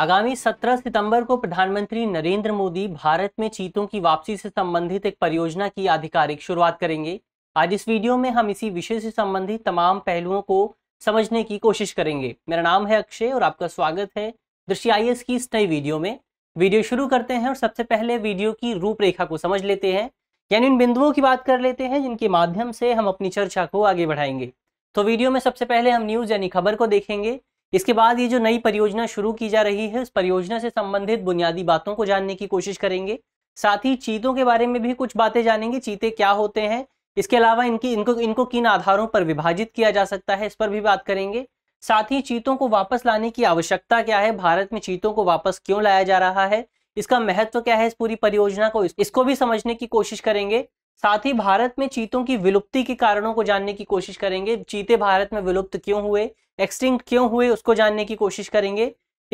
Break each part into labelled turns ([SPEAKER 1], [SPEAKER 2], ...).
[SPEAKER 1] आगामी 17 सितंबर को प्रधानमंत्री नरेंद्र मोदी भारत में चीतों की वापसी से संबंधित एक परियोजना की आधिकारिक शुरुआत करेंगे आज इस वीडियो में हम इसी विषय से संबंधित तमाम पहलुओं को समझने की कोशिश करेंगे मेरा नाम है अक्षय और आपका स्वागत है दृश्य आई की इस नई वीडियो में वीडियो शुरू करते हैं और सबसे पहले वीडियो की रूपरेखा को समझ लेते हैं यानी उन बिंदुओं की बात कर लेते हैं जिनके माध्यम से हम अपनी चर्चा को आगे बढ़ाएंगे तो वीडियो में सबसे पहले हम न्यूज यानी खबर को देखेंगे इसके बाद ये जो नई परियोजना शुरू की जा रही है उस परियोजना से संबंधित बुनियादी बातों को जानने की कोशिश करेंगे साथ ही चीतों के बारे में भी कुछ बातें जानेंगे चीते क्या होते हैं इसके अलावा इनकी इनको इनको किन आधारों पर विभाजित किया जा सकता है इस पर भी बात करेंगे साथ ही चीतों को वापस लाने की आवश्यकता क्या है भारत में चीतों को वापस क्यों लाया जा रहा है इसका महत्व क्या है इस पूरी परियोजना को इसको भी समझने की कोशिश करेंगे साथ ही भारत में चीतों की विलुप्ति के कारणों को जानने की कोशिश करेंगे चीते भारत में विलुप्त क्यों हुए एक्सटिंक्ट क्यों हुए उसको जानने की कोशिश करेंगे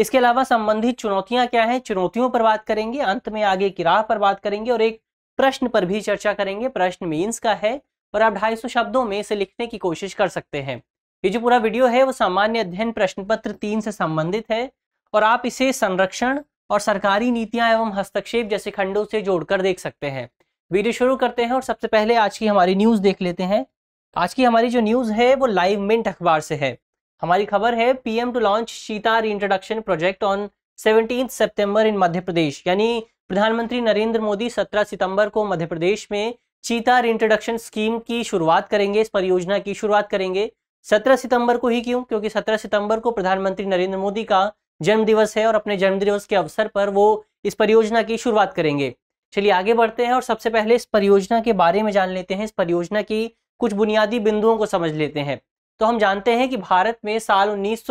[SPEAKER 1] इसके अलावा संबंधित चुनौतियां क्या हैं चुनौतियों पर बात करेंगे अंत में आगे की राह पर बात करेंगे और एक प्रश्न पर भी चर्चा करेंगे प्रश्न मीन्स का है और आप ढाई शब्दों में इसे लिखने की कोशिश कर सकते हैं ये जो पूरा वीडियो है वो सामान्य अध्ययन प्रश्न पत्र तीन से संबंधित है और आप इसे संरक्षण और सरकारी नीतियां एवं हस्तक्षेप जैसे खंडों से जोड़कर देख सकते हैं वीडियो शुरू करते हैं और सबसे पहले आज की हमारी न्यूज देख लेते हैं आज की हमारी जो न्यूज है वो लाइव मिंट अखबार से है हमारी खबर है PM to launch cheetah reintroduction project on seventeen September in Madhya Pradesh यानी प्रधानमंत्री नरेंद्र मोदी 17 सितंबर को मध्य प्रदेश में चीता रिंट्रोडक्शन स्कीम की शुरुआत करेंगे इस परियोजना की शुरुआत करेंगे 17 सितंबर को ही क्यों क्योंकि 17 सितंबर को प्रधानमंत्री नरेंद्र मोदी का जन्मदिवस है और अपने जन्मदिवस के अवसर पर वो इस परियोजना की शुरुआत करेंगे चलिए आगे बढ़ते हैं और सबसे पहले इस परियोजना के बारे में जान लेते हैं इस परियोजना की कुछ बुनियादी बिंदुओं को समझ लेते हैं तो हम जानते हैं कि भारत में साल उन्नीस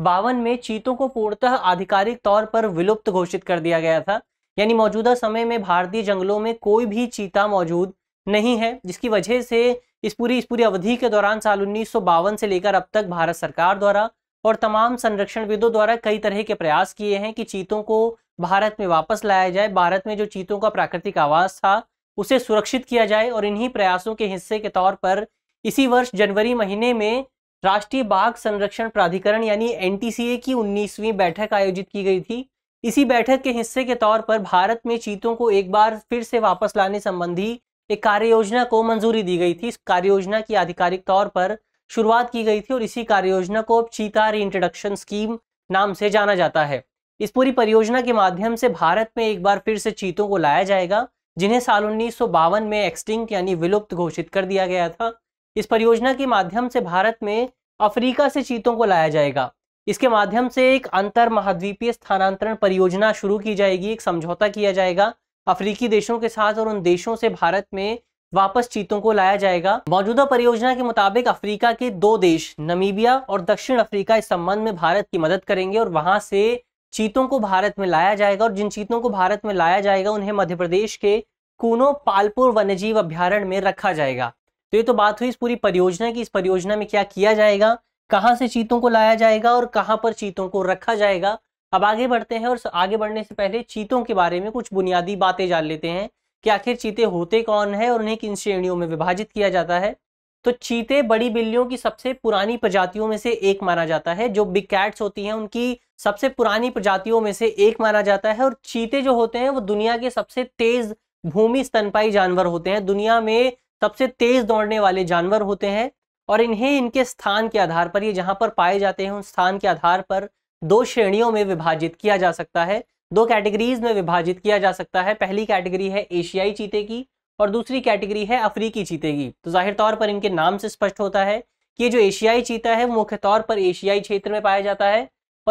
[SPEAKER 1] में चीतों को पूर्णतः आधिकारिक तौर पर विलुप्त घोषित कर दिया गया था यानी मौजूदा समय में भारतीय जंगलों में कोई भी चीता मौजूद नहीं है जिसकी वजह से इस पूरी इस पूरी अवधि के दौरान साल उन्नीस से लेकर अब तक भारत सरकार द्वारा और तमाम संरक्षणविदों द्वारा कई तरह के प्रयास किए हैं कि चीतों को भारत में वापस लाया जाए भारत में जो चीतों का प्राकृतिक आवास था उसे सुरक्षित किया जाए और इन्हीं प्रयासों के हिस्से के तौर पर इसी वर्ष जनवरी महीने में राष्ट्रीय बाघ संरक्षण प्राधिकरण यानी एन की उन्नीसवीं बैठक आयोजित की गई थी इसी बैठक के हिस्से के तौर पर भारत में चीतों को एक बार फिर से वापस लाने संबंधी एक कार्य योजना को मंजूरी दी गई थी इस कार्य योजना की आधिकारिक तौर पर शुरुआत की गई थी और इसी कार्य योजना को अब चीता रीइंट्रोडक्शन स्कीम नाम से जाना जाता है इस पूरी परियोजना के माध्यम से भारत में एक बार फिर से चीतों को लाया जाएगा जिन्हें साल उन्नीस में एक्सटिंक यानी विलुप्त घोषित कर दिया गया था इस परियोजना के माध्यम से भारत में अफ्रीका से चीतों को लाया जाएगा इसके माध्यम से एक अंतर महाद्वीपीय स्थानांतरण परियोजना शुरू की जाएगी एक समझौता किया जाएगा अफ्रीकी देशों के साथ और उन देशों से भारत में वापस चीतों को लाया जाएगा मौजूदा परियोजना के मुताबिक अफ्रीका के दो देश नमीबिया और दक्षिण अफ्रीका इस संबंध में भारत की मदद करेंगे और वहां से चीतों को भारत में लाया जाएगा और जिन चीतों को भारत में लाया जाएगा उन्हें मध्य प्रदेश के कूनो पालपुर वन्यजीव अभ्यारण्य में रखा जाएगा तो ये तो बात हुई इस पूरी परियोजना की इस परियोजना में क्या किया जाएगा कहाँ से चीतों को लाया जाएगा और कहाँ पर चीतों को रखा जाएगा अब आगे बढ़ते हैं और आगे बढ़ने से पहले चीतों के बारे में कुछ बुनियादी बातें जान लेते हैं कि आखिर चीते होते कौन है और उन्हें किन श्रेणियों में विभाजित किया जाता है तो चीते बड़ी बिल्लियों की सबसे पुरानी प्रजातियों में से एक माना जाता है जो बिग कैट्स होती हैं उनकी सबसे पुरानी प्रजातियों में से एक माना जाता है और चीते जो होते हैं वो दुनिया के सबसे तेज भूमि स्तनपाई जानवर होते हैं दुनिया में सबसे तेज दौड़ने वाले जानवर होते हैं और इन्हें इनके स्थान के आधार पर ये जहां पर पाए जाते हैं उन स्थान के आधार पर दो श्रेणियों में विभाजित किया जा सकता है दो कैटेगरीज में विभाजित किया जा सकता है पहली कैटेगरी है एशियाई चीते की और दूसरी कैटेगरी है अफ्रीकी चीते की तो जाहिर तौर पर इनके नाम से स्पष्ट होता है कि ये जो एशियाई चीता है मुख्य तौर पर एशियाई क्षेत्र में पाया जाता है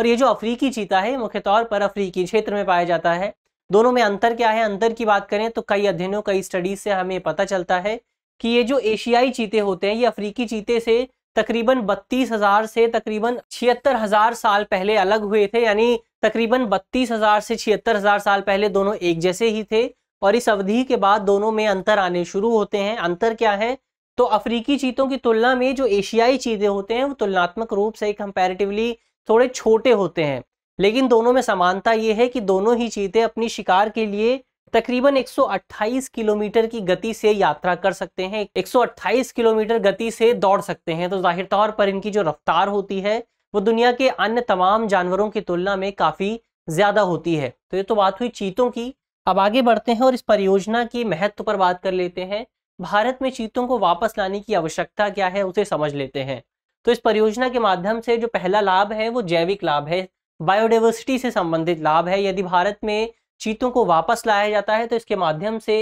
[SPEAKER 1] और ये जो अफ्रीकी चीता है मुख्य तौर पर अफ्रीकी क्षेत्र में पाया जाता है दोनों में अंतर क्या है अंतर की बात करें तो कई अध्ययनों कई स्टडीज से हमें पता चलता है कि ये जो एशियाई चीते होते हैं ये अफ्रीकी चीते से तकरीबन बत्तीस हजार से तकरीबन छिहत्तर हजार साल पहले अलग हुए थे यानी तकरीबन बत्तीस हजार से छिहत्तर हजार साल पहले दोनों एक जैसे ही थे और इस अवधि के बाद दोनों में अंतर आने शुरू होते हैं अंतर क्या है तो अफ्रीकी चीतों की तुलना में जो एशियाई चीते होते हैं वो तुलनात्मक रूप से कंपेरेटिवली थोड़े छोटे होते हैं लेकिन दोनों में समानता ये है कि दोनों ही चीते अपनी शिकार के लिए तकरीबन 128 किलोमीटर की गति से यात्रा कर सकते हैं 128 किलोमीटर गति से दौड़ सकते हैं तो जाहिर तौर पर इनकी जो रफ्तार होती है वो दुनिया के अन्य तमाम जानवरों की तुलना में काफ़ी ज़्यादा होती है तो ये तो बात हुई चीतों की अब आगे बढ़ते हैं और इस परियोजना की महत्व पर बात कर लेते हैं भारत में चीतों को वापस लाने की आवश्यकता क्या है उसे समझ लेते हैं तो इस परियोजना के माध्यम से जो पहला लाभ है वो जैविक लाभ है बायोडाइवर्सिटी से संबंधित लाभ है यदि भारत में चीतों को वापस लाया जाता है तो इसके माध्यम से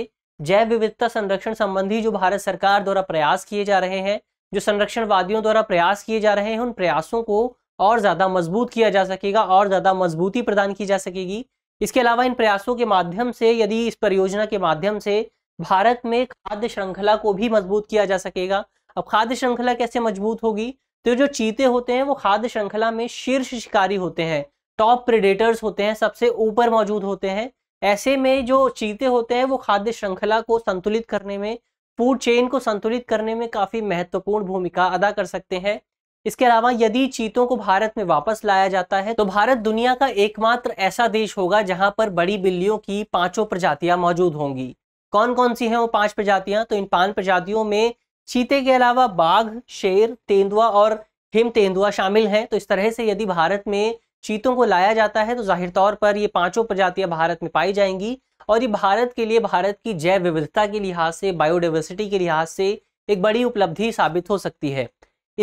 [SPEAKER 1] जैव विविधता संरक्षण संबंधी जो भारत सरकार द्वारा प्रयास किए जा रहे हैं जो संरक्षणवादियों द्वारा प्रयास किए जा रहे हैं उन प्रयासों को और ज़्यादा मजबूत किया जा सकेगा और ज़्यादा मजबूती प्रदान की जा सकेगी इसके अलावा इन प्रयासों के माध्यम से यदि इस परियोजना के माध्यम से भारत में खाद्य श्रृंखला को भी मजबूत किया जा सकेगा अब खाद्य श्रृंखला कैसे मजबूत होगी तो जो चीते होते हैं वो खाद्य श्रृंखला में शीर्ष शिकारी होते हैं टॉप प्रेडेटर्स होते हैं सबसे ऊपर मौजूद होते हैं ऐसे में जो चीते होते हैं वो खाद्य श्रृंखला को संतुलित करने में फूड चेन को संतुलित करने में काफ़ी महत्वपूर्ण भूमिका अदा कर सकते हैं इसके अलावा यदि चीतों को भारत में वापस लाया जाता है तो भारत दुनिया का एकमात्र ऐसा देश होगा जहां पर बड़ी बिल्लियों की पांचों प्रजातियां मौजूद होंगी कौन कौन सी हैं वो पांच प्रजातियां तो इन पांच प्रजातियों में चीते के अलावा बाघ शेर तेंदुआ और हिम तेंदुआ शामिल हैं तो इस तरह से यदि भारत में चीतों को लाया जाता है तो जाहिर तौर पर ये पांचों प्रजातियां भारत में पाई जाएंगी और ये भारत के लिए भारत की जैव विविधता के लिहाज से बायोडाइवर्सिटी के लिहाज से एक बड़ी उपलब्धि साबित हो सकती है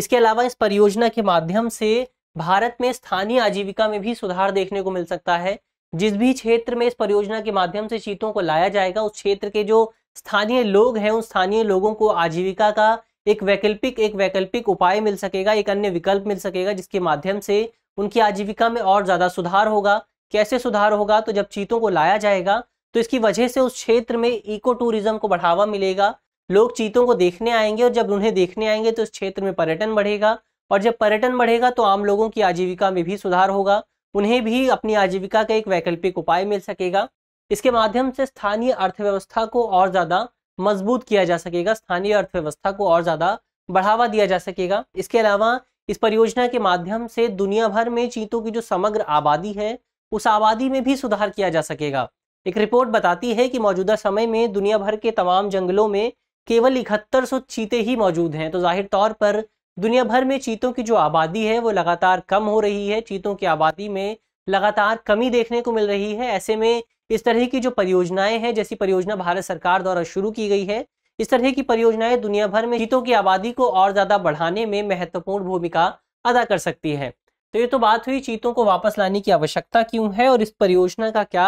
[SPEAKER 1] इसके अलावा इस परियोजना के माध्यम से भारत में स्थानीय आजीविका में भी सुधार देखने को मिल सकता है जिस भी क्षेत्र में इस परियोजना के माध्यम से चीतों को लाया जाएगा उस क्षेत्र के जो स्थानीय लोग हैं उन स्थानीय लोगों को आजीविका का एक वैकल्पिक एक वैकल्पिक उपाय मिल सकेगा एक अन्य विकल्प मिल सकेगा जिसके माध्यम से उनकी आजीविका में और ज़्यादा सुधार होगा कैसे सुधार होगा तो जब चीतों को लाया जाएगा तो इसकी वजह से उस क्षेत्र में इको टूरिज्म को बढ़ावा मिलेगा लोग चीतों को देखने आएंगे और जब उन्हें देखने आएंगे तो इस क्षेत्र में पर्यटन बढ़ेगा और जब पर्यटन बढ़ेगा तो आम लोगों की आजीविका में भी सुधार होगा उन्हें भी अपनी आजीविका का एक वैकल्पिक उपाय मिल सकेगा इसके माध्यम से स्थानीय अर्थव्यवस्था को और ज़्यादा मजबूत किया जा सकेगा स्थानीय अर्थव्यवस्था को और ज़्यादा बढ़ावा दिया जा सकेगा इसके अलावा इस परियोजना के माध्यम से दुनिया भर में चीतों की जो समग्र आबादी है उस आबादी में भी सुधार किया जा सकेगा एक रिपोर्ट बताती है कि मौजूदा समय में दुनिया भर के तमाम जंगलों में केवल इकहत्तर चीते ही मौजूद हैं तो जाहिर तौर पर दुनिया भर में चीतों की जो आबादी है वो लगातार कम हो रही है चीतों की आबादी में लगातार कमी देखने को मिल रही है ऐसे में इस तरह की जो परियोजनाएं हैं जैसी परियोजना भारत सरकार द्वारा शुरू की गई है इस तरह की परियोजनाएं दुनिया भर में चीतों की आबादी को और ज्यादा बढ़ाने में महत्वपूर्ण भूमिका अदा कर सकती है तो ये तो बात हुई चीतों को वापस लाने की आवश्यकता क्यों है और इस परियोजना का क्या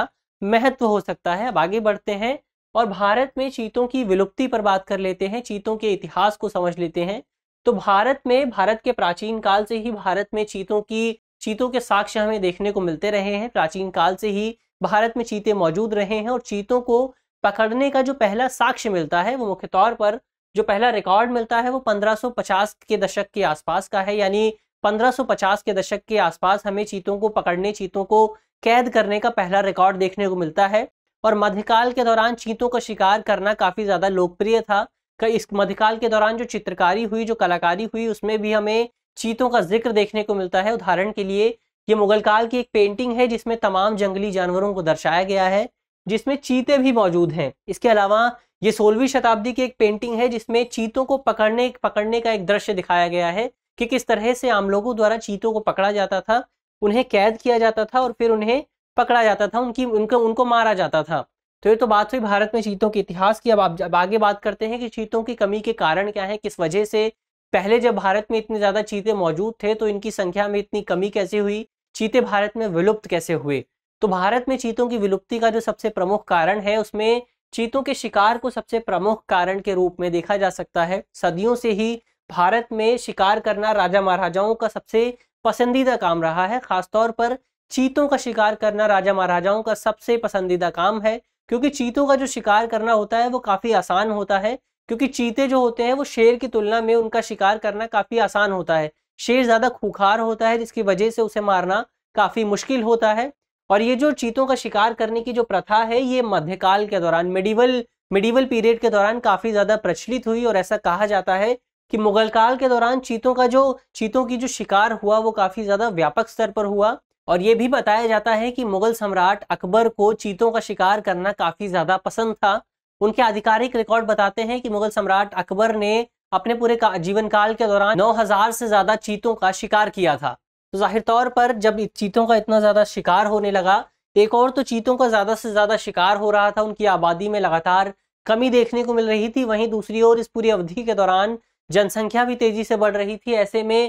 [SPEAKER 1] महत्व हो सकता है अब आगे बढ़ते हैं और भारत में चीतों की विलुप्ति पर बात कर लेते हैं चीतों के इतिहास को समझ लेते हैं तो भारत में भारत के प्राचीन काल से ही भारत में चीतों की चीतों के साक्ष्य हमें देखने को मिलते रहे हैं प्राचीन काल से ही भारत में चीते मौजूद रहे हैं और चीतों को पकड़ने का जो पहला साक्ष्य मिलता है वो मुख्य तौर पर जो पहला रिकॉर्ड मिलता है वो 1550 के दशक के आसपास का है यानी 1550 के दशक के आसपास हमें चीतों को पकड़ने चीतों को कैद करने का पहला रिकॉर्ड देखने को मिलता है और मध्यकाल के दौरान चीतों का शिकार करना काफ़ी ज़्यादा लोकप्रिय था इस मध्यकाल के दौरान जो चित्रकारी हुई जो कलाकारी हुई उसमें भी हमें चीतों का जिक्र देखने को मिलता है उदाहरण के लिए ये मुगल काल की एक पेंटिंग है जिसमें तमाम जंगली जानवरों को दर्शाया गया है जिसमें चीते भी मौजूद हैं इसके अलावा ये सोलहवीं शताब्दी की एक पेंटिंग है जिसमें चीतों को पकड़ने पकड़ने का एक दृश्य दिखाया गया है कि किस तरह से आम लोगों द्वारा चीतों को पकड़ा जाता था उन्हें कैद किया जाता था और फिर उन्हें पकड़ा जाता था उनकी उनको उनको मारा जाता था तो ये तो बात हुई भारत में चीतों के इतिहास की अब आप जब आगे बात करते हैं कि चीतों की कमी के कारण क्या है किस वजह से पहले जब भारत में इतने ज़्यादा चीते मौजूद थे तो इनकी संख्या में इतनी कमी कैसे हुई चीते भारत में विलुप्त कैसे हुए तो भारत में चीतों की विलुप्ति का जो सबसे प्रमुख कारण है उसमें चीतों के शिकार को सबसे प्रमुख कारण के रूप में देखा जा सकता है सदियों से ही भारत में शिकार करना राजा महाराजाओं का सबसे पसंदीदा काम रहा है खासतौर पर चीतों का शिकार करना राजा महाराजाओं का सबसे पसंदीदा काम है क्योंकि चीतों का जो शिकार करना होता है वो काफ़ी आसान होता है क्योंकि चीते जो होते हैं वो शेर की तुलना में उनका शिकार करना काफ़ी आसान होता है शेर ज़्यादा खुखार होता है जिसकी वजह से उसे मारना काफ़ी मुश्किल होता है और ये जो चीतों का शिकार करने की जो प्रथा है ये मध्यकाल के दौरान मेडिवल मेडिवल पीरियड के दौरान काफी ज्यादा प्रचलित हुई और ऐसा कहा जाता है कि मुगल काल के दौरान चीतों का जो चीतों की जो शिकार हुआ वो काफी ज्यादा व्यापक स्तर पर हुआ और ये भी बताया जाता है कि मुगल सम्राट अकबर को चीतों का शिकार करना काफी ज्यादा पसंद था उनके आधिकारिक रिकॉर्ड बताते हैं कि मुगल सम्राट अकबर ने अपने पूरे का, जीवन काल के दौरान 9000 से ज्यादा चीतों का शिकार किया था तो ज़ाहिर तौर पर जब चीतों का इतना ज़्यादा शिकार होने लगा एक और तो चीतों का ज़्यादा से ज़्यादा शिकार हो रहा था उनकी आबादी में लगातार कमी देखने को मिल रही थी वहीं दूसरी ओर इस पूरी अवधि के दौरान जनसंख्या भी तेजी से बढ़ रही थी ऐसे में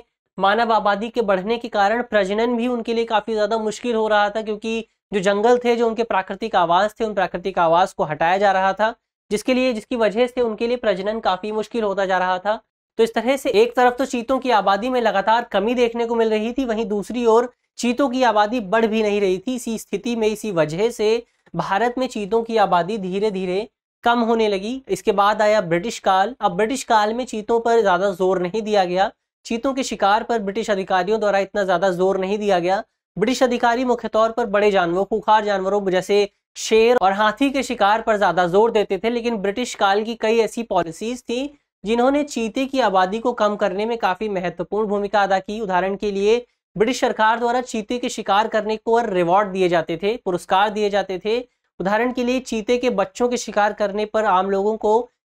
[SPEAKER 1] मानव आबादी के बढ़ने के कारण प्रजनन भी उनके लिए काफ़ी ज़्यादा मुश्किल हो रहा था क्योंकि जो जंगल थे जो उनके प्राकृतिक आवास थे उन प्राकृतिक आवास को हटाया जा रहा था जिसके लिए जिसकी वजह से उनके लिए प्रजनन काफ़ी मुश्किल होता जा रहा था तो इस तरह से एक तरफ तो चीतों की आबादी में लगातार कमी देखने को मिल रही थी वहीं दूसरी ओर चीतों की आबादी बढ़ भी नहीं रही थी इसी स्थिति में इसी वजह से भारत में चीतों की आबादी धीरे धीरे कम होने लगी इसके बाद आया ब्रिटिश काल अब ब्रिटिश काल में चीतों पर ज़्यादा जोर नहीं दिया गया चीतों के शिकार पर ब्रिटिश अधिकारियों द्वारा इतना ज़्यादा जोर नहीं दिया गया ब्रिटिश अधिकारी मुख्य तौर पर बड़े जानवरों खुखार जानवरों जैसे शेर और हाथी के शिकार पर ज़्यादा जोर देते थे लेकिन ब्रिटिश काल की कई ऐसी पॉलिसीज थी जिन्होंने चीते की आबादी को कम करने में काफी महत्वपूर्ण भूमिका अदा की उदाहरण के लिए ब्रिटिश सरकार द्वारा चीते के शिकार करने को रिवॉर्ड दिए जाते थे पुरस्कार दिए जाते थे उदाहरण के लिए चीते के बच्चों के शिकार करने पर आम लोगों को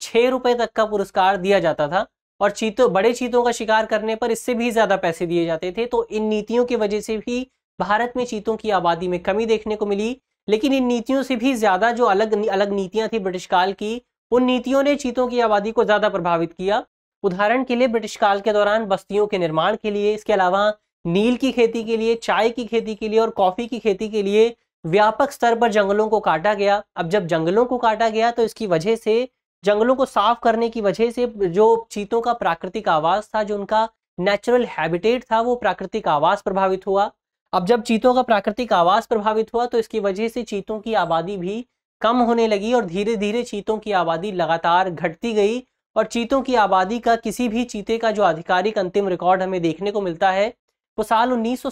[SPEAKER 1] छह रुपए तक का पुरस्कार दिया जाता था और चीतों बड़े चीतों का शिकार करने पर इससे भी ज़्यादा पैसे दिए जाते थे तो इन नीतियों की वजह से भी भारत में चीतों की आबादी में कमी देखने को मिली लेकिन इन नीतियों से भी ज़्यादा जो अलग अलग नीतियां थी ब्रिटिश काल की उन नीतियों ने चीतों की आबादी को ज्यादा प्रभावित किया उदाहरण के लिए ब्रिटिश काल के दौरान बस्तियों के निर्माण के लिए इसके अलावा नील की खेती के लिए चाय की खेती के लिए और कॉफी की खेती के लिए व्यापक स्तर पर जंगलों को काटा गया अब जब जंगलों को काटा गया तो इसकी वजह से जंगलों को साफ करने की वजह से जो चीतों का प्राकृतिक आवास था जो उनका नेचुरल हैबिटेट था वो प्राकृतिक आवास प्रभावित हुआ अब जब चीतों का प्राकृतिक आवास प्रभावित हुआ तो इसकी वजह से चीतों की आबादी भी कम होने लगी और धीरे धीरे चीतों की आबादी लगातार घटती गई और चीतों की आबादी का किसी भी चीते का जो आधिकारिक अंतिम रिकॉर्ड हमें देखने को मिलता है वो साल उन्नीस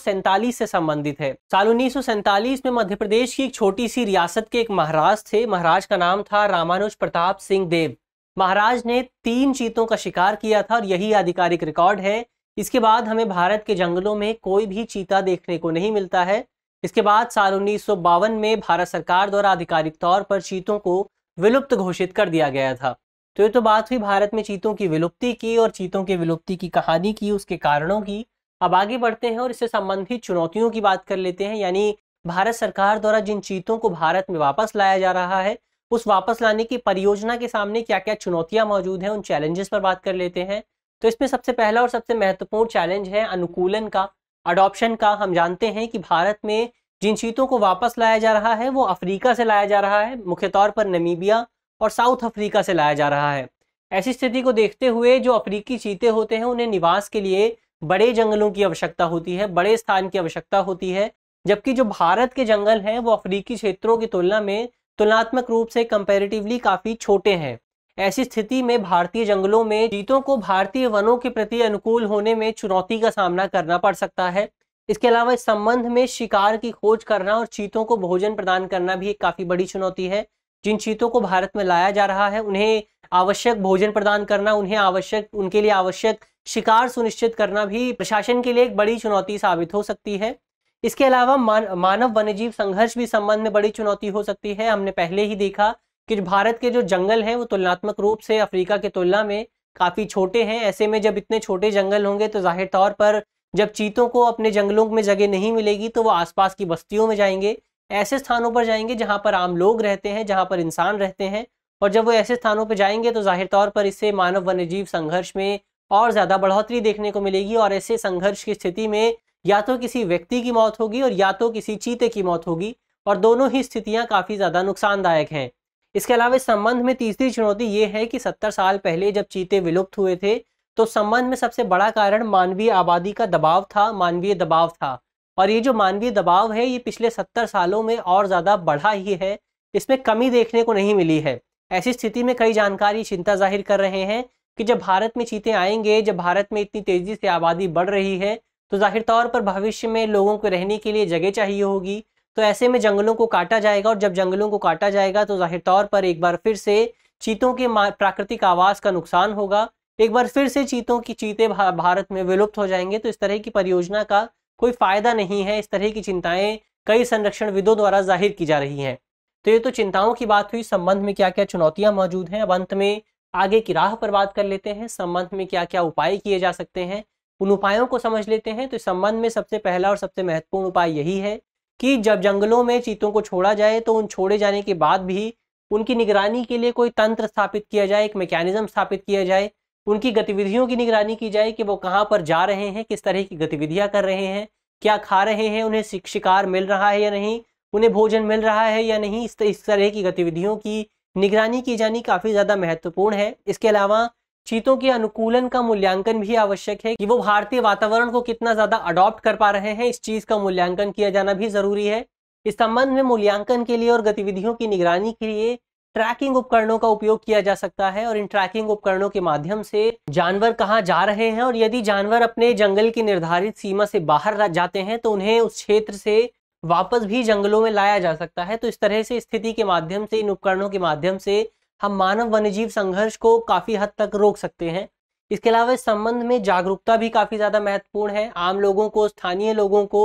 [SPEAKER 1] से संबंधित है साल उन्नीस में मध्य प्रदेश की एक छोटी सी रियासत के एक महाराज थे महाराज का नाम था रामानुज प्रताप सिंह देव महाराज ने तीन चीतों का शिकार किया था और यही आधिकारिक रिकॉर्ड है इसके बाद हमें भारत के जंगलों में कोई भी चीता देखने को नहीं मिलता है इसके बाद साल उन्नीस में भारत सरकार द्वारा आधिकारिक तौर पर चीतों को विलुप्त घोषित कर दिया गया था तो ये तो बात हुई भारत में चीतों की विलुप्ति की और चीतों की विलुप्ति की कहानी की उसके कारणों की अब आगे बढ़ते हैं और इससे संबंधित चुनौतियों की बात कर लेते हैं यानी भारत सरकार द्वारा जिन चीतों को भारत में वापस लाया जा रहा है उस वापस लाने की परियोजना के सामने क्या क्या चुनौतियां मौजूद हैं उन चैलेंजेस पर बात कर लेते हैं तो इसमें सबसे पहला और सबसे महत्वपूर्ण चैलेंज है अनुकूलन का अडॉप्शन का हम जानते हैं कि भारत में जिन चीतों को वापस लाया जा रहा है वो अफ्रीका से लाया जा रहा है मुख्य तौर पर नमीबिया और साउथ अफ्रीका से लाया जा रहा है ऐसी स्थिति को देखते हुए जो अफ्रीकी चीते होते हैं उन्हें निवास के लिए बड़े जंगलों की आवश्यकता होती है बड़े स्थान की आवश्यकता होती है जबकि जो भारत के जंगल हैं वो अफ्रीकी क्षेत्रों की तुलना में तुलनात्मक रूप से कंपेरेटिवली काफ़ी छोटे हैं ऐसी स्थिति में भारतीय जंगलों में चीतों को भारतीय वनों के प्रति अनुकूल होने में चुनौती का सामना करना पड़ सकता है इसके अलावा इस संबंध में शिकार की खोज करना और चीतों को भोजन प्रदान करना भी एक काफी बड़ी चुनौती है जिन चीतों को भारत में लाया जा रहा है उन्हें आवश्यक भोजन प्रदान करना उन्हें आवश्यक उनके लिए आवश्यक शिकार सुनिश्चित करना भी प्रशासन के लिए एक बड़ी चुनौती साबित हो सकती है इसके अलावा मान, मानव वन्यजीव संघर्ष भी संबंध में बड़ी चुनौती हो सकती है हमने पहले ही देखा कि भारत के जो जंगल हैं वो तुलनात्मक रूप से अफ्रीका की तुलना में काफ़ी छोटे हैं ऐसे में जब इतने छोटे जंगल होंगे तो जाहिर तौर पर जब चीतों को अपने जंगलों में जगह नहीं मिलेगी तो वो आसपास की बस्तियों में जाएंगे ऐसे स्थानों पर जाएंगे जहाँ पर आम लोग रहते हैं जहाँ पर इंसान रहते हैं और जब वो ऐसे स्थानों पर जाएंगे तो जाहिर तौर पर इससे मानव वन्यजीव संघर्ष में और ज़्यादा बढ़ोतरी देखने को मिलेगी और ऐसे संघर्ष की स्थिति में या तो किसी व्यक्ति की मौत होगी और या तो किसी चीते की मौत होगी और दोनों ही स्थितियाँ काफ़ी ज़्यादा नुकसानदायक हैं इसके अलावा इस संबंध में तीसरी चुनौती ये है कि सत्तर साल पहले जब चीते विलुप्त हुए थे तो संबंध में सबसे बड़ा कारण मानवीय आबादी का दबाव था मानवीय दबाव था और ये जो मानवीय दबाव है ये पिछले सत्तर सालों में और ज़्यादा बढ़ा ही है इसमें कमी देखने को नहीं मिली है ऐसी स्थिति में कई जानकारी चिंता जाहिर कर रहे हैं कि जब भारत में चीते आएंगे जब भारत में इतनी तेज़ी से आबादी बढ़ रही है तो जाहिर तौर पर भविष्य में लोगों को रहने के लिए जगह चाहिए होगी तो ऐसे में जंगलों को काटा जाएगा और जब जंगलों को काटा जाएगा तो जाहिर तौर पर एक बार फिर से चीतों के प्राकृतिक आवास का नुकसान होगा एक बार फिर से चीतों की चीते भारत में विलुप्त हो जाएंगे तो इस तरह की परियोजना का कोई फायदा नहीं है इस तरह की चिंताएं कई संरक्षण विदों द्वारा जाहिर की जा रही हैं तो ये तो चिंताओं की बात हुई संबंध में क्या क्या चुनौतियां मौजूद हैं अब अंत में आगे की राह पर बात कर लेते हैं संबंध में क्या क्या उपाय किए जा सकते हैं उन उपायों को समझ लेते हैं तो संबंध में सबसे पहला और सबसे महत्वपूर्ण उपाय यही है कि जब जंगलों में चीतों को छोड़ा जाए तो उन छोड़े जाने के बाद भी उनकी निगरानी के लिए कोई तंत्र स्थापित किया जाए एक मैकेनिज्म स्थापित किया जाए उनकी गतिविधियों की निगरानी की जाए कि वो कहाँ पर जा रहे हैं किस तरह की गतिविधियाँ कर रहे हैं क्या खा रहे हैं उन्हें शिकार मिल रहा है या नहीं उन्हें भोजन मिल रहा है या नहीं इस तरह की गतिविधियों की निगरानी की जानी काफ़ी ज़्यादा महत्वपूर्ण है इसके अलावा चीतों के अनुकूलन का मूल्यांकन भी आवश्यक है कि वो भारतीय वातावरण को कितना ज्यादा अडॉप्ट कर पा रहे हैं इस चीज का मूल्यांकन किया जाना भी जरूरी है इस संबंध में मूल्यांकन के लिए और गतिविधियों की निगरानी के लिए ट्रैकिंग उपकरणों का उपयोग किया जा सकता है और इन ट्रैकिंग उपकरणों के माध्यम से जानवर कहाँ जा रहे हैं और यदि जानवर अपने जंगल की निर्धारित सीमा से बाहर जाते हैं तो उन्हें उस क्षेत्र से वापस भी जंगलों में लाया जा सकता है तो इस तरह से स्थिति के माध्यम से इन उपकरणों के माध्यम से हम मानव वन्यजीव संघर्ष को काफ़ी हद तक रोक सकते हैं इसके अलावा इस संबंध में जागरूकता भी काफ़ी ज़्यादा महत्वपूर्ण है आम लोगों को स्थानीय लोगों को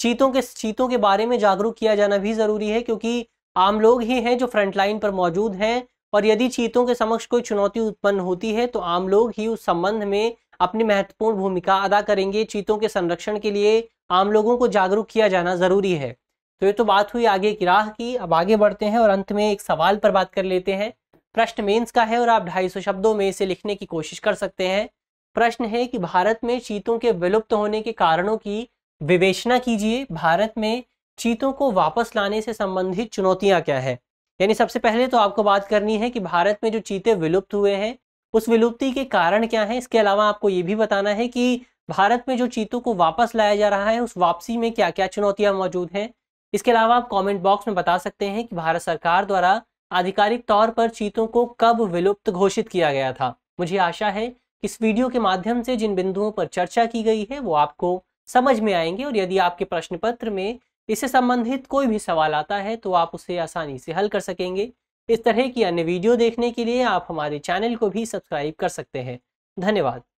[SPEAKER 1] चीतों के चीतों के बारे में जागरूक किया जाना भी ज़रूरी है क्योंकि आम लोग ही हैं जो फ्रंटलाइन पर मौजूद हैं और यदि चीतों के समक्ष कोई चुनौती उत्पन्न होती है तो आम लोग ही उस संबंध में अपनी महत्वपूर्ण भूमिका अदा करेंगे चीतों के संरक्षण के लिए आम लोगों को जागरूक किया जाना ज़रूरी है तो ये तो बात हुई आगे की राह की अब आगे बढ़ते हैं और अंत में एक सवाल पर बात कर लेते हैं प्रश्न मेंस का है और आप 250 शब्दों में इसे लिखने की कोशिश कर सकते हैं प्रश्न है कि भारत में चीतों के विलुप्त होने के कारणों की विवेचना कीजिए भारत में चीतों को वापस लाने से संबंधित चुनौतियां क्या है यानी सबसे पहले तो आपको बात करनी है कि भारत में जो चीते विलुप्त हुए हैं उस विलुप्ति के कारण क्या है इसके अलावा आपको ये भी बताना है कि भारत में जो चीतों को वापस लाया जा रहा है उस वापसी में क्या क्या चुनौतियां मौजूद हैं इसके अलावा आप कमेंट बॉक्स में बता सकते हैं कि भारत सरकार द्वारा आधिकारिक तौर पर चीतों को कब विलुप्त घोषित किया गया था मुझे आशा है कि इस वीडियो के माध्यम से जिन बिंदुओं पर चर्चा की गई है वो आपको समझ में आएंगे और यदि आपके प्रश्न पत्र में इससे संबंधित कोई भी सवाल आता है तो आप उसे आसानी से हल कर सकेंगे इस तरह की अन्य वीडियो देखने के लिए आप हमारे चैनल को भी सब्सक्राइब कर सकते हैं धन्यवाद